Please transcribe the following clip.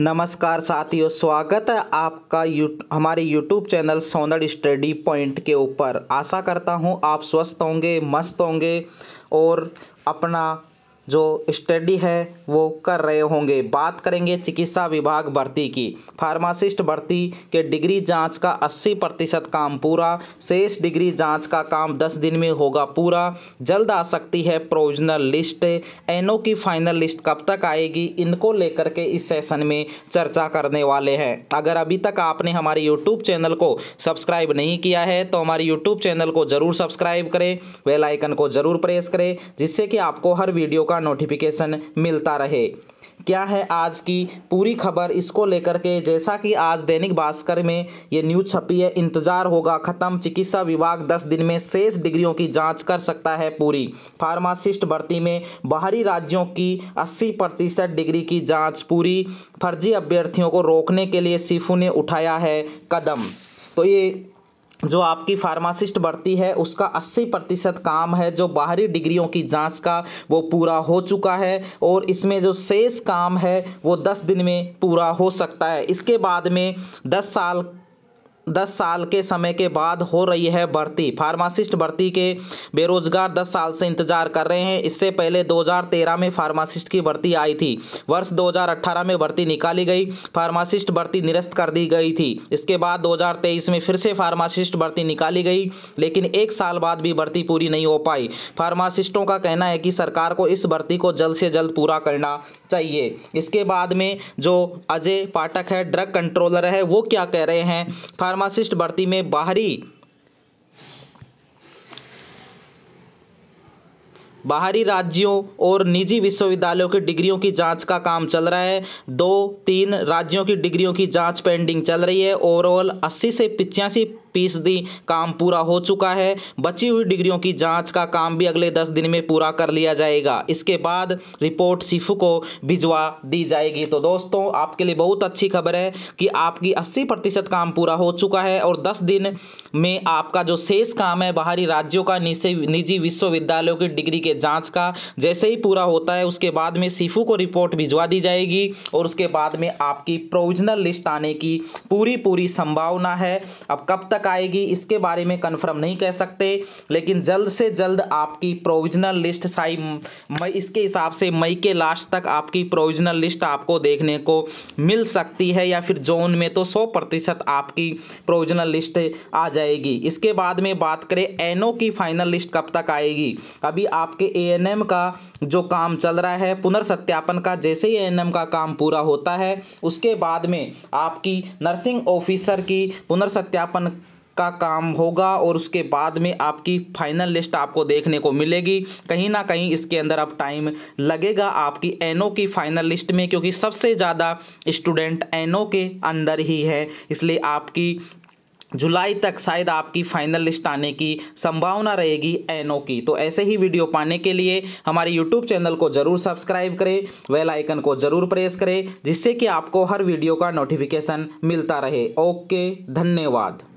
नमस्कार साथियों स्वागत है आपका यू हमारे YouTube channel Sonar study point के ऊपर आशा करता हूँ आप स्वस्थ होंगे मस्त होंगे और अपना जो स्टडी है वो कर रहे होंगे बात करेंगे चिकित्सा विभाग भर्ती की फार्मासिस्ट भर्ती के डिग्री जांच का 80 प्रतिशत काम पूरा शेष डिग्री जांच का काम 10 दिन में होगा पूरा जल्द आ सकती है प्रोविजनल लिस्ट एनओ की फाइनल लिस्ट कब तक आएगी इनको लेकर के इस सेशन में चर्चा करने वाले हैं अगर अभी तक आपने हमारे यूट्यूब चैनल को सब्सक्राइब नहीं किया है तो हमारे यूट्यूब चैनल को ज़रूर सब्सक्राइब करें वेलाइकन को ज़रूर प्रेस करें जिससे कि आपको हर वीडियो का का नोटिफिकेशन मिलता रहे क्या है आज की पूरी खबर इसको लेकर के जैसा कि आज दैनिक भास्कर में ये न्यूज़ छपी है इंतजार होगा खत्म चिकित्सा विभाग 10 दिन में शेष डिग्रियों की जांच कर सकता है पूरी फार्मासिस्ट भर्ती में बाहरी राज्यों की 80 प्रतिशत डिग्री की जांच पूरी फर्जी अभ्यर्थियों को रोकने के लिए सिफू ने उठाया है कदम तो ये जो आपकी फार्मासिस्ट बढ़ती है उसका 80 प्रतिशत काम है जो बाहरी डिग्रियों की जांच का वो पूरा हो चुका है और इसमें जो शेष काम है वो 10 दिन में पूरा हो सकता है इसके बाद में 10 साल दस साल के समय के बाद हो रही है भर्ती फार्मासिस्ट भर्ती के बेरोजगार दस साल से इंतजार कर रहे हैं इससे पहले 2013 में फार्मासिस्ट की भर्ती आई थी वर्ष 2018 में भर्ती निकाली गई फार्मासिस्ट भर्ती निरस्त कर दी गई थी इसके बाद 2023 में फिर से फार्मासिस्ट भर्ती निकाली गई लेकिन एक साल बाद भी भर्ती पूरी नहीं हो पाई फार्मासिस्टों का कहना है कि सरकार को इस भर्ती को जल्द से जल्द पूरा करना चाहिए इसके बाद में जो अजय पाठक है ड्रग कंट्रोलर है वो क्या कह रहे हैं फार्मासिस्ट भर्ती में बाहरी बाहरी राज्यों और निजी विश्वविद्यालयों की डिग्रियों की जांच का काम चल रहा है दो तीन राज्यों की डिग्रियों की जांच पेंडिंग चल रही है ओवरऑल 80 से पिचासी फीसदी काम पूरा हो चुका है बची हुई डिग्रियों की जाँच का काम भी अगले दस दिन में पूरा कर लिया जाएगा इसके बाद रिपोर्ट सिफू को भिजवा दी जाएगी तो दोस्तों आपके लिए बहुत अच्छी खबर है कि आपकी अस्सी प्रतिशत काम पूरा हो चुका है और दस दिन में आपका जो शेष काम है बाहरी राज्यों का निजी विश्वविद्यालयों की डिग्री के जाँच का जैसे ही पूरा होता है उसके बाद में सिफू को रिपोर्ट भिजवा दी जाएगी और उसके बाद में आपकी प्रोविजनल लिस्ट आने की पूरी पूरी संभावना है अब कब तक तक आएगी इसके बारे में कन्फर्म नहीं कह सकते लेकिन जल्द से जल्द आपकी प्रोविजनल लिस्ट साई मई इसके हिसाब से मई के लास्ट तक आपकी प्रोविजनल लिस्ट आपको देखने को मिल सकती है या फिर जोन में तो सौ प्रतिशत आपकी प्रोविजनल लिस्ट आ जाएगी इसके बाद में बात करें एनओ की फाइनल लिस्ट कब तक आएगी अभी आपके ए का जो काम चल रहा है पुनर्सत्यापन का जैसे ही एएनएम का काम पूरा होता है उसके बाद में आपकी नर्सिंग ऑफिसर की पुनर्सत्यापन का काम होगा और उसके बाद में आपकी फाइनल लिस्ट आपको देखने को मिलेगी कहीं ना कहीं इसके अंदर अब टाइम लगेगा आपकी एनओ की फाइनल लिस्ट में क्योंकि सबसे ज़्यादा स्टूडेंट एनओ के अंदर ही है इसलिए आपकी जुलाई तक शायद आपकी फाइनल लिस्ट आने की संभावना रहेगी एनओ की तो ऐसे ही वीडियो पाने के लिए हमारे यूट्यूब चैनल को ज़रूर सब्सक्राइब करें वेल आइकन को ज़रूर प्रेस करें जिससे कि आपको हर वीडियो का नोटिफिकेशन मिलता रहे ओके धन्यवाद